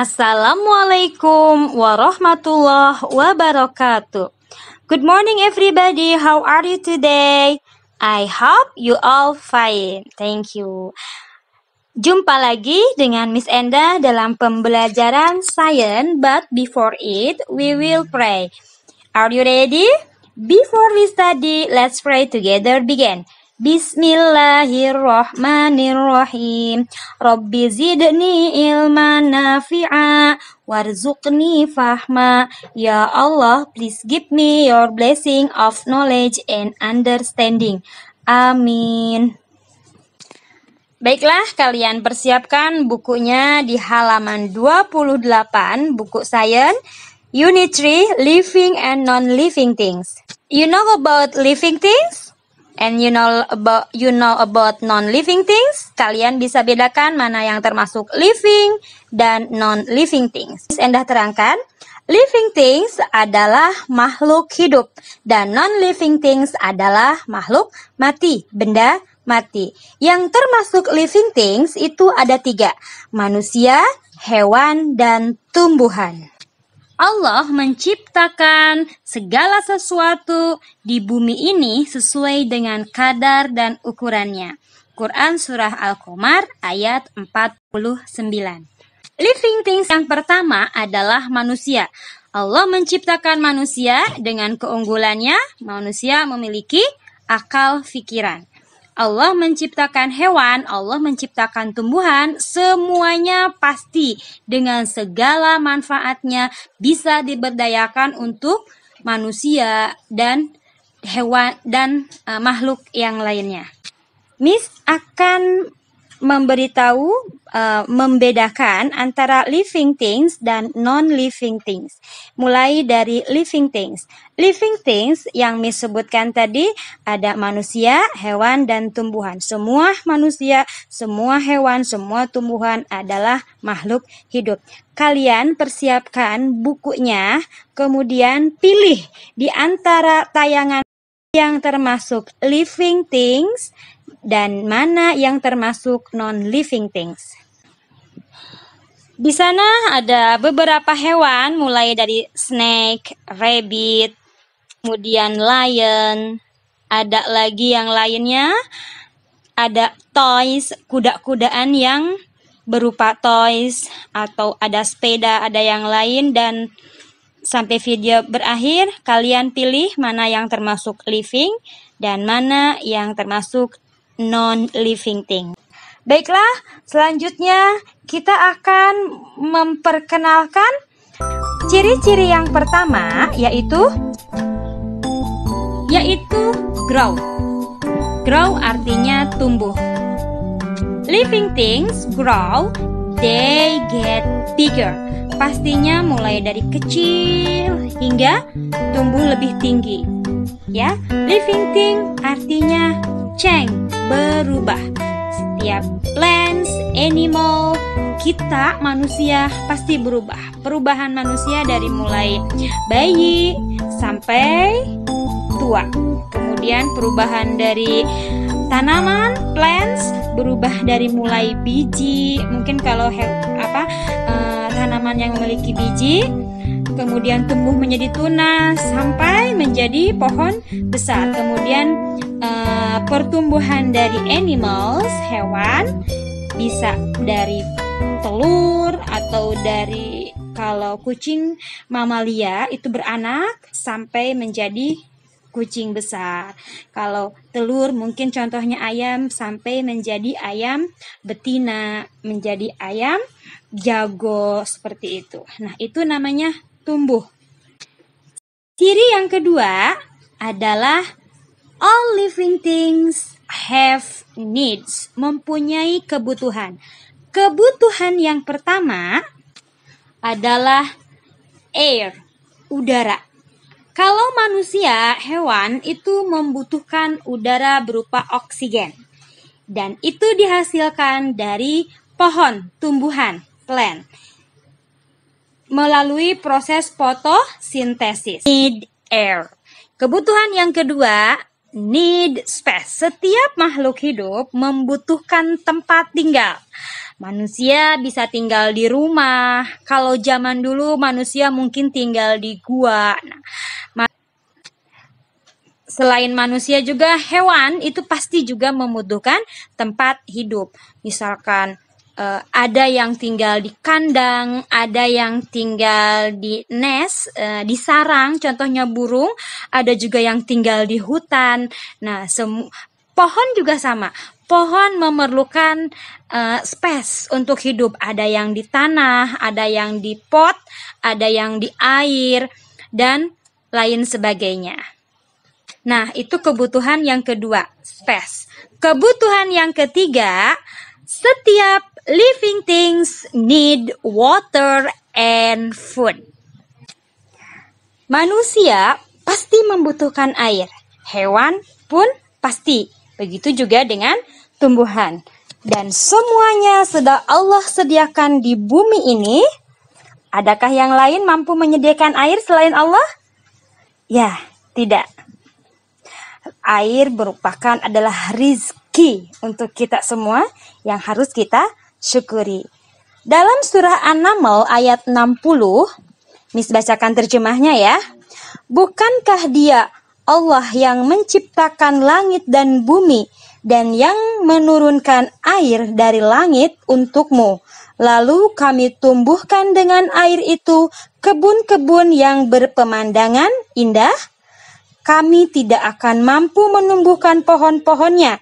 Assalamualaikum warahmatullahi wabarakatuh. Good morning everybody. How are you today? I hope you all fine. Thank you. Jumpa lagi dengan Miss Enda dalam pembelajaran Science, but before it, we will pray. Are you ready? Before we study, let's pray together begin. Bismillahirrahmanirrahim. Rabbi zidni ilman nafi'a warzuqni fahma. Ya Allah, please give me your blessing of knowledge and understanding. Amin. Baiklah, kalian persiapkan bukunya di halaman 28 buku Science Unit 3 Living and Non-Living Things. You know about living things? and you know about you know about non-living things, kalian bisa bedakan mana yang termasuk living dan non-living things. Endah terangkan, living things adalah makhluk hidup dan non-living things adalah makhluk mati, benda mati. Yang termasuk living things itu ada tiga, manusia, hewan, dan tumbuhan. Allah menciptakan segala sesuatu di bumi ini sesuai dengan kadar dan ukurannya. Quran Surah Al-Qamar ayat 49. Living things yang pertama adalah manusia. Allah menciptakan manusia dengan keunggulannya, manusia memiliki akal fikiran. Allah menciptakan hewan, Allah menciptakan tumbuhan, semuanya pasti dengan segala manfaatnya bisa diberdayakan untuk manusia dan hewan dan uh, makhluk yang lainnya. Miss akan memberitahu uh, membedakan antara living things dan non-living things. Mulai dari living things. Living things yang disebutkan tadi ada manusia, hewan dan tumbuhan. Semua manusia, semua hewan, semua tumbuhan adalah makhluk hidup. Kalian persiapkan bukunya, kemudian pilih di antara tayangan yang termasuk living things dan mana yang termasuk non-living things. Di sana ada beberapa hewan mulai dari snake, rabbit, kemudian lion, ada lagi yang lainnya, ada toys, kuda-kudaan yang berupa toys atau ada sepeda, ada yang lain dan sampai video berakhir kalian pilih mana yang termasuk living dan mana yang termasuk non-living thing. Baiklah, selanjutnya kita akan memperkenalkan ciri-ciri yang pertama yaitu yaitu grow. Grow artinya tumbuh. Living things grow, they get bigger. Pastinya mulai dari kecil hingga tumbuh lebih tinggi. Ya, living thing artinya change berubah. Setiap plants, animal, kita manusia pasti berubah. Perubahan manusia dari mulai bayi sampai tua. Kemudian perubahan dari tanaman, plants berubah dari mulai biji. Mungkin kalau apa eh, tanaman yang memiliki biji kemudian tumbuh menjadi tunas sampai menjadi pohon besar. Kemudian Eh, pertumbuhan dari animals hewan bisa dari telur atau dari kalau kucing mamalia itu beranak sampai menjadi kucing besar. Kalau telur mungkin contohnya ayam sampai menjadi ayam betina, menjadi ayam jago seperti itu. Nah, itu namanya tumbuh. Ciri yang kedua adalah All living things have needs, mempunyai kebutuhan. Kebutuhan yang pertama adalah air, udara. Kalau manusia, hewan itu membutuhkan udara berupa oksigen. Dan itu dihasilkan dari pohon, tumbuhan, plant. Melalui proses fotosintesis. Need air. Kebutuhan yang kedua need space. Setiap makhluk hidup membutuhkan tempat tinggal. Manusia bisa tinggal di rumah. Kalau zaman dulu manusia mungkin tinggal di gua. Nah, selain manusia juga hewan itu pasti juga membutuhkan tempat hidup. Misalkan uh, ada yang tinggal di kandang, ada yang tinggal di nest, uh, eh, di sarang, contohnya burung, ada juga yang tinggal di hutan. Nah, pohon juga sama. Pohon memerlukan uh, space untuk hidup. Ada yang di tanah, ada yang di pot, ada yang di air, dan lain sebagainya. Nah, itu kebutuhan yang kedua, space. Kebutuhan yang ketiga, setiap living things need water and food. Manusia pasti membutuhkan air. Hewan pun pasti. Begitu juga dengan tumbuhan. Dan semuanya sudah Allah sediakan di bumi ini. Adakah yang lain mampu menyediakan air selain Allah? Ya, tidak. Air merupakan adalah rizki rezeki untuk kita semua yang harus kita syukuri. Dalam surah An-Naml ayat 60, Miss bacakan terjemahnya ya. Bukankah dia Allah yang menciptakan langit dan bumi dan yang menurunkan air dari langit untukmu? Lalu kami tumbuhkan dengan air itu kebun-kebun yang berpemandangan indah. Kami tidak akan mampu menumbuhkan pohon-pohonnya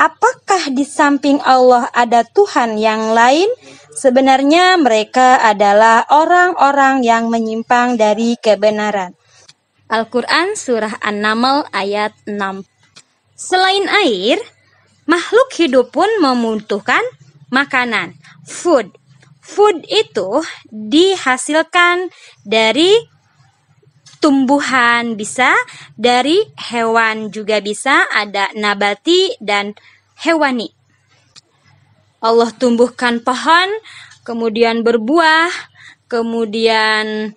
apakah di samping Allah ada Tuhan yang lain? Sebenarnya mereka adalah orang-orang yang menyimpang dari kebenaran. Al-Quran Surah An-Naml ayat 6 Selain air, makhluk hidup pun membutuhkan makanan, food. Food itu dihasilkan dari tumbuhan bisa, dari hewan juga bisa, ada nabati dan hewani. Allah tumbuhkan pohon, kemudian berbuah, kemudian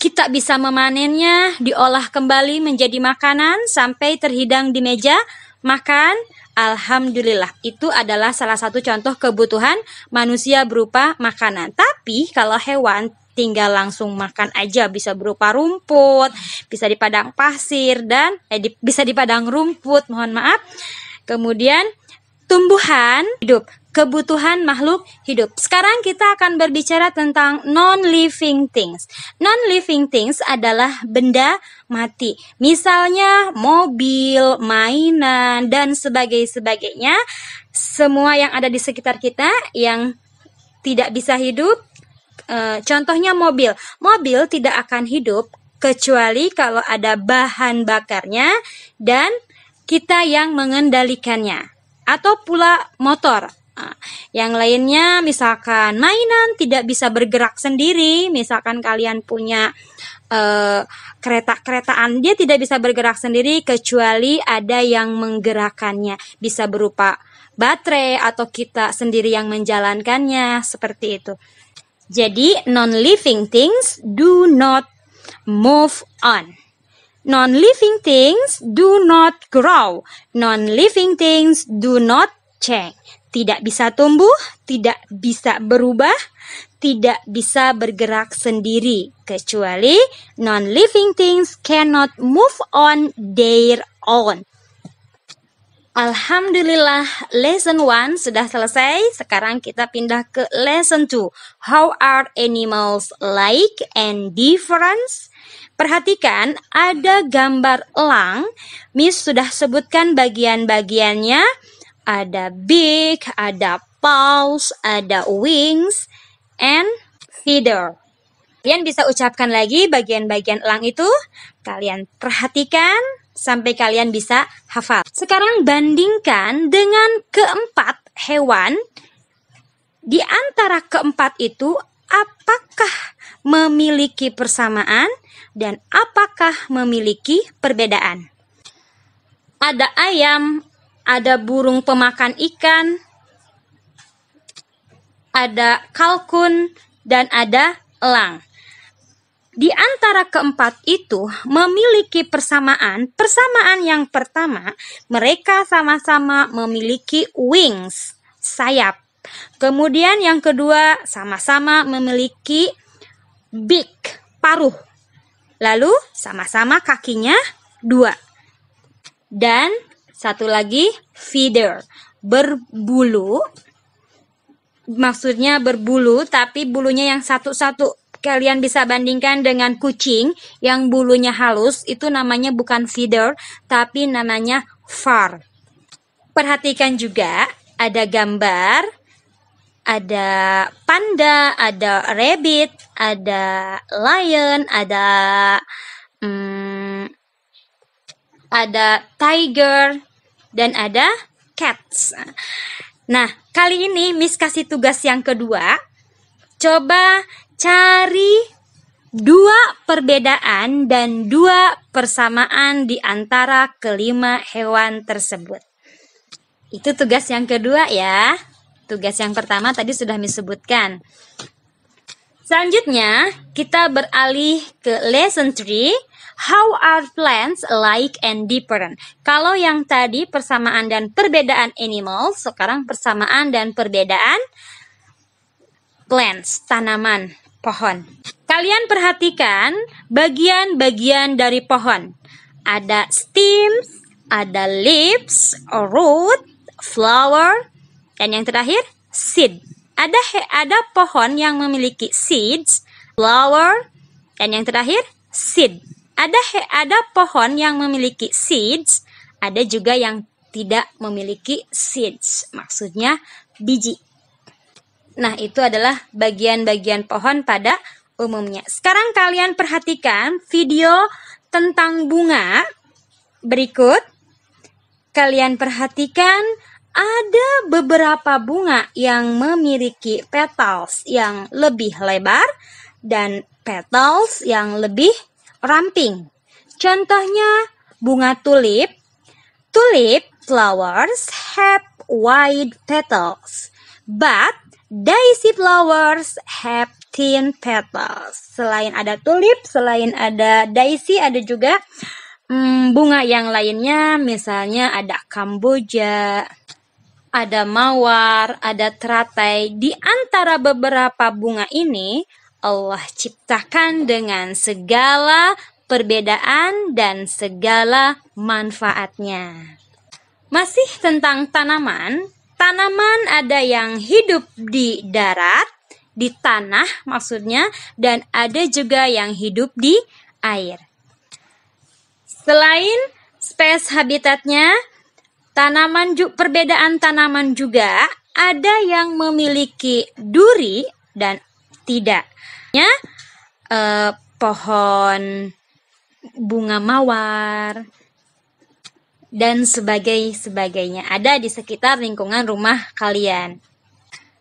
kita bisa memanennya, diolah kembali menjadi makanan sampai terhidang di meja, makan. Alhamdulillah, itu adalah salah satu contoh kebutuhan manusia berupa makanan. Tapi kalau hewan tinggal langsung makan aja bisa berupa rumput, bisa di padang pasir dan eh, di, bisa di padang rumput, mohon maaf. Kemudian tumbuhan hidup, kebutuhan makhluk hidup. Sekarang kita akan berbicara tentang non-living things. Non-living things adalah benda mati. Misalnya mobil, mainan dan sebagainya. Semua yang ada di sekitar kita yang tidak bisa hidup Eh, contohnya mobil. Mobil tidak akan hidup kecuali kalau ada bahan bakarnya dan kita yang mengendalikannya. Atau pula motor. Eh, yang lainnya misalkan mainan tidak bisa bergerak sendiri, misalkan kalian punya uh, kereta-keretaan dia tidak bisa bergerak sendiri kecuali ada yang menggerakkannya. Bisa berupa baterai atau kita sendiri yang menjalankannya seperti itu. Jadi non-living things do not move on. Non-living things do not grow. Non-living things do not change. Tidak bisa tumbuh, tidak bisa berubah, tidak bisa bergerak sendiri kecuali non-living things cannot move on their own. Alhamdulillah, lesson 1 sudah selesai. Sekarang kita pindah ke lesson 2. How are animals like and different? Perhatikan, ada gambar elang. Miss sudah sebutkan bagian-bagiannya. Ada beak, ada paws, ada wings, and feeder. Kalian bisa ucapkan lagi bagian-bagian elang itu. Kalian perhatikan sampai kalian bisa hafal. Sekarang bandingkan dengan keempat hewan. Di antara keempat itu, apakah memiliki persamaan dan apakah memiliki perbedaan? Ada ayam, ada burung pemakan ikan, ada kalkun, dan ada elang di antara keempat itu memiliki persamaan. Persamaan yang pertama, mereka sama-sama memiliki wings, sayap. Kemudian yang kedua, sama-sama memiliki beak, paruh. Lalu sama-sama kakinya dua. Dan satu lagi, feeder, berbulu. Maksudnya berbulu, tapi bulunya yang satu-satu kalian bisa bandingkan dengan kucing yang bulunya halus, itu namanya bukan feeder, tapi namanya far. Perhatikan juga ada gambar, ada panda, ada rabbit, ada lion, ada hmm, ada tiger, dan ada cats. Nah, kali ini Miss kasih tugas yang kedua. Coba Cari dua perbedaan dan dua persamaan di antara kelima hewan tersebut. Itu tugas yang kedua ya. Tugas yang pertama tadi sudah disebutkan. Selanjutnya, kita beralih ke lesson 3. How are plants like and different? Kalau yang tadi persamaan dan perbedaan animal, sekarang persamaan dan perbedaan plants, tanaman pohon. Kalian perhatikan bagian-bagian dari pohon. Ada stems, ada leaves, root, flower, dan yang terakhir seed. Ada ada pohon yang memiliki seeds, flower, dan yang terakhir seed. Ada ada pohon yang memiliki seeds, ada juga yang tidak memiliki seeds. Maksudnya biji. Nah, itu adalah bagian-bagian pohon pada umumnya. Sekarang kalian perhatikan video tentang bunga berikut. Kalian perhatikan ada beberapa bunga yang memiliki petals yang lebih lebar dan petals yang lebih ramping. Contohnya bunga tulip. Tulip flowers have wide petals, but Daisy flowers have thin petals. Selain ada tulip, selain ada daisy, ada juga hmm, bunga yang lainnya. Misalnya ada kamboja, ada mawar, ada teratai. Di antara beberapa bunga ini, Allah ciptakan dengan segala perbedaan dan segala manfaatnya. Masih tentang tanaman, Tanaman ada yang hidup di darat, di tanah maksudnya, dan ada juga yang hidup di air. Selain space habitatnya, tanaman perbedaan tanaman juga ada yang memiliki duri dan tidak. Ya, eh, pohon bunga mawar, dan sebagai sebagainya ada di sekitar lingkungan rumah kalian.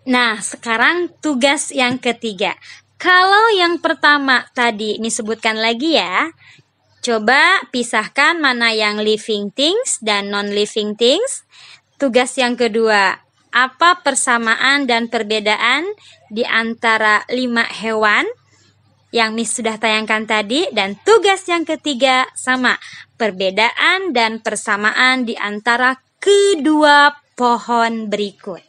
Nah, sekarang tugas yang ketiga. Kalau yang pertama tadi disebutkan lagi ya, coba pisahkan mana yang living things dan non-living things. Tugas yang kedua, apa persamaan dan perbedaan di antara lima hewan yang Miss sudah tayangkan tadi dan tugas yang ketiga sama perbedaan dan persamaan di antara kedua pohon berikut.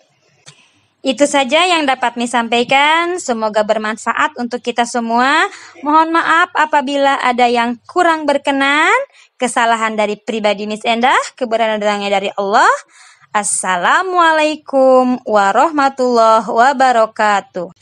Itu saja yang dapat saya sampaikan. Semoga bermanfaat untuk kita semua. Mohon maaf apabila ada yang kurang berkenan. Kesalahan dari pribadi Miss Endah, datangnya dari Allah. Assalamualaikum warahmatullahi wabarakatuh.